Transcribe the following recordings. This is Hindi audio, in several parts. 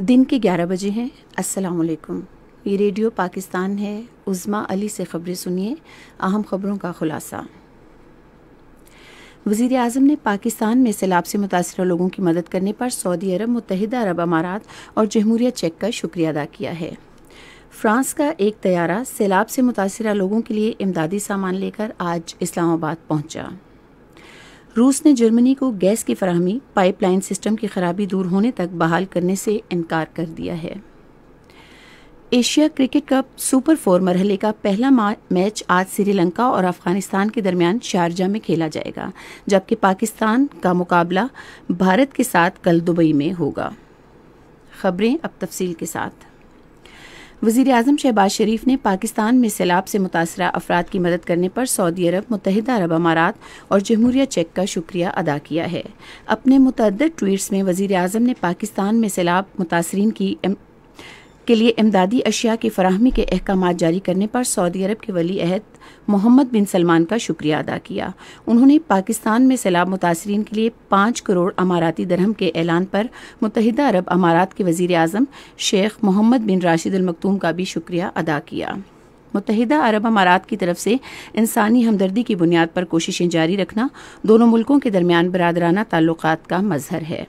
दिन के 11 बजे हैं अस्सलाम वालेकुम ये रेडियो पाकिस्तान है उज़मा अली से खबरें सुनिए अहम खबरों का खुलासा वज़ी अजम ने पाकिस्तान में सैलाब से मुतासर लोगों की मदद करने पर सऊदी अरब मुतहद अरब अमारात और जमहूरिया चेक का शुक्रिया अदा किया है फ्रांस का एक तैयारा सैलाब से मुतासर लोगों के लिए इमदादी सामान लेकर आज इस्लामाबाद पहुंचा रूस ने जर्मनी को गैस की फरहमी पाइपलाइन सिस्टम की खराबी दूर होने तक बहाल करने से इनकार कर दिया है Asia cricket cup super four मरहले का पहला मैच आज श्रीलंका और अफगानिस्तान के दरमियान शारजा में खेला जाएगा जबकि पाकिस्तान का मुकाबला भारत के साथ कल दुबई में होगा खबरें अब तफसील के साथ वजीर अजम शहबाज शरीफ ने पाकिस्तान में सैलाब से मुतासर अफराद की मदद करने पर सऊदी अरब मुतहदा अरब अमारात और जमहूरिया चेक का शुक्रिया अदा किया है अपने मुतद ट्वीट्स में वजीर अजम ने पाकिस्तान में सैलाब मुतासरी की के लिए इमदादी अशिया की फरहमी के अहकाम जारी करने पर सऊदी अरब के वली अहद मोहम्मद बिन सलमान का शुक्रिया अदा किया उन्होंने पाकिस्तान में सैलाब मुतासरीन के लिए पाँच करोड़ अमाराती दरहम के ऐलान पर मुतहदा अरब अमारात के वजीर अजम शेख मोहम्मद बिन राशिद अलमकतूम का भी शुक्रिया अदा किया मुतहदा अरब अमारात की तरफ से इंसानी हमदर्दी की बुनियाद पर कोशिशें जारी रखना दोनों मुल्कों के दरमियान बरदराना ताल्लुक का मजहर है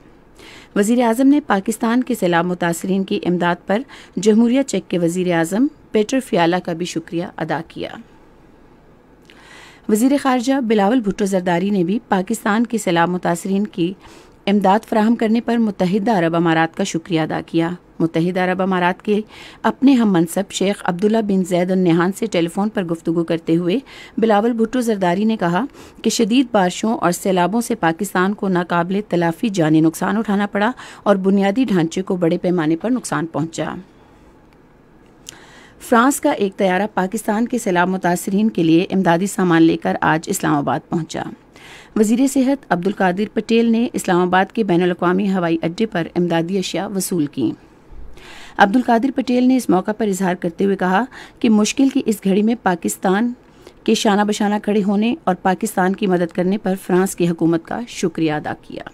वजीर अजम ने पाकिस्तान के सैलाब मुतासरीन की इमदाद पर जमहूरिया चेक के वज़ी अजम पेटर फियाला का भी शुक्रिया अदा किया वजीर खारजा बिलावल भुट्टो जरदारी ने भी पाकिस्तान के सैलाब मुतासरीन की इमदाद फ्राहम करने पर मुतहदा अरब अमारात का शुक्रिया अदा किया मुतहद अरब अमारात के अपने हम मनसब शेख अब्दुल्ला बिन जैद नेहान से टेलीफोन पर गुफ्तु करते हुए बिलावल भुट्टो जरदारी ने कहा कि शदीद बारिशों और सैलाबों से पाकिस्तान को नाकबले तलाफी जानी नुकसान उठाना पड़ा और बुनियादी ढांचे को बड़े पैमाने पर नुकसान पहुंचा फ्रांस का एक तैयारा पाकिस्तान के सैलाब मुतासरीन के लिए इमदादी सामान लेकर आज इस्लामाबाद पहुंचा वजीर सेहत अब्दुल कादिर पटेल ने इस्लामाबाद के बैन अवी हवाई अड्डे पर इमदादी अशिया वसूल की अब्दुल कादिर पटेल ने इस मौका पर इजहार करते हुए कहा कि मुश्किल की इस घड़ी में पाकिस्तान के शाना बशाना खड़े होने और पाकिस्तान की मदद करने पर फ्रांस की हुकूमत का शुक्रिया अदा किया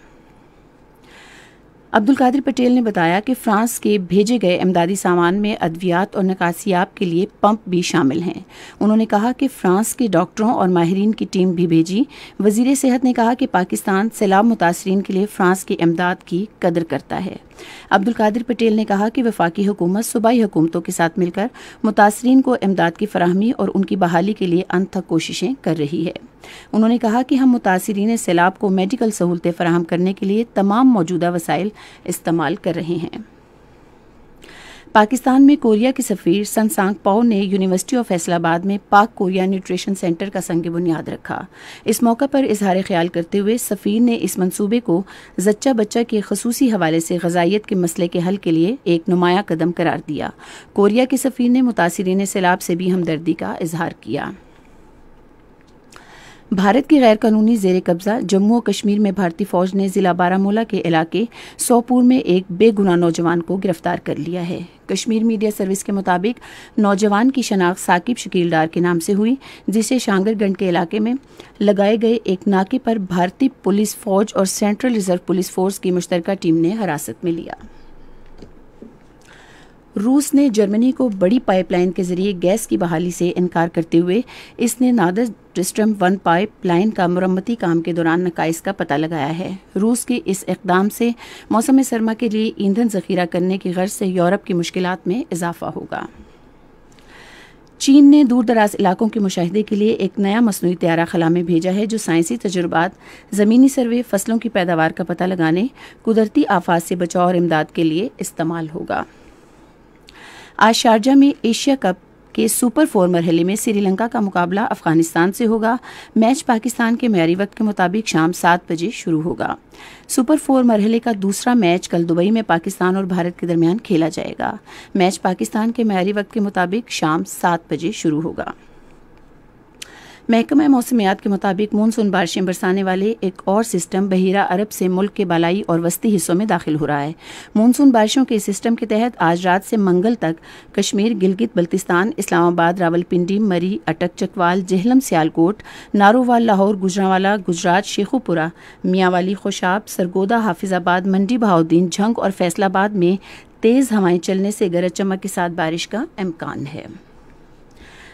अब्दुल कादिर पटेल ने बताया कि फ्रांस के भेजे गए इमदादी सामान में अद्वियात और नकासियाब के लिए पंप भी शामिल हैं उन्होंने कहा कि फ्रांस के डॉक्टरों और माहरीन की टीम भी भेजी वजीर सेहत ने कहा कि पाकिस्तान सैलाब मुतासरीन के लिए फ्रांस की इमदाद की कदर करता है अब्दुल कादिर पटेल ने कहा कि वफाकी हुकूमत सूबाई हुकूमतों के साथ मिलकर मुतासरीन को इमदाद की फराहमी और उनकी बहाली के लिए अनथक कोशिशें कर रही है उन्होंने कहा कि हम मुतासरीन सैलाब को मेडिकल सहूलतें फराहम करने के लिए तमाम मौजूदा वसाइल इस्तेमाल कर रहे हैं पाकिस्तान में कोरिया के सफ़ीर सनसांग पाओ ने यूनिवर्सिटी ऑफ फैसलाबाद में पाक कोरिया न्यूट्रिशन सेंटर का संग बुनियाद रखा इस मौका पर इजहार ख्याल करते हुए सफ़ीर ने इस मंसूबे को जच्चा बच्चा के खसूसी हवाले से गजाइत के मसले के हल के लिए एक नुमाया कदम करार दिया कोरिया के सफ़ीर ने मुतासरीन सैलाब से भी हमदर्दी का इजहार किया भारत की गैर कानूनी जेर कब्जा जम्मू और कश्मीर में भारतीय फौज ने जिला बारामूला के इलाके सोपुर में एक बेगुनाह नौजवान को गिरफ्तार कर लिया है कश्मीर मीडिया सर्विस के मुताबिक नौजवान की शनाख्त साकिब शकील डार के नाम से हुई जिसे शांगरगंज के इलाके में लगाए गए एक नाके पर भारतीय पुलिस फौज और सेंट्रल रिजर्व पुलिस फोर्स की मुश्तरक टीम ने हिरासत में लिया रूस ने जर्मनी को बड़ी पाइपलाइन के जरिए गैस की बहाली से इनकार करते हुए इसने नादर डिस्ट्रम वन पाइप लाइन का मरम्मती काम के दौरान नकाइस का पता लगाया है रूस के इस इकदाम से मौसम सरमा के लिए ईंधन जखीरा करने की गर्ज से यूरोप की मुश्किल में इजाफा होगा चीन ने दूर दराज इलाकों के मुशाहदे के लिए एक नया मसनू तैयारा खला में भेजा है जो साइंसी तजुर्बात ज़मीनी सर्वे फसलों की पैदावार का पता लगाने कुदरती आफात से बचाव और इमदाद के लिए इस्तेमाल होगा आज शारजा में एशिया कप के सुपर फोर मरहले में श्रीलंका का मुकाबला अफगानिस्तान से होगा मैच पाकिस्तान के मैरी वक्त के मुताबिक शाम सात बजे शुरू होगा सुपर फोर मरहले का दूसरा मैच कल दुबई में पाकिस्तान और भारत के दरमियान खेला जाएगा मैच पाकिस्तान के मैरी वक्त के मुताबिक शाम सात बजे शुरू होगा महकमा मौसमियात के मुताबिक मानसून बारिशें बरसाने वाले एक और सिस्टम बहिरा अरब से मुल्क के बालाई और वस्ती हिस्सों में दाखिल हो रहा है मानसून बारिशों के सिस्टम के तहत आज रात से मंगल तक कश्मीर गिलगित बल्तिस्तान इस्लामाबाद रावलपिंडी मरी अटक चकवाल जहलम सियालकोट नारोवाल लाहौर गुजरावाला गुजरात शेखुपुरा मियाँवाली खुशाब सरगोदा हाफिजाबाद मंडी बहाउद्दीन झंग और फैसलाबाद में तेज़ हवाएं चलने से गरज चमक के साथ बारिश का इम्कान है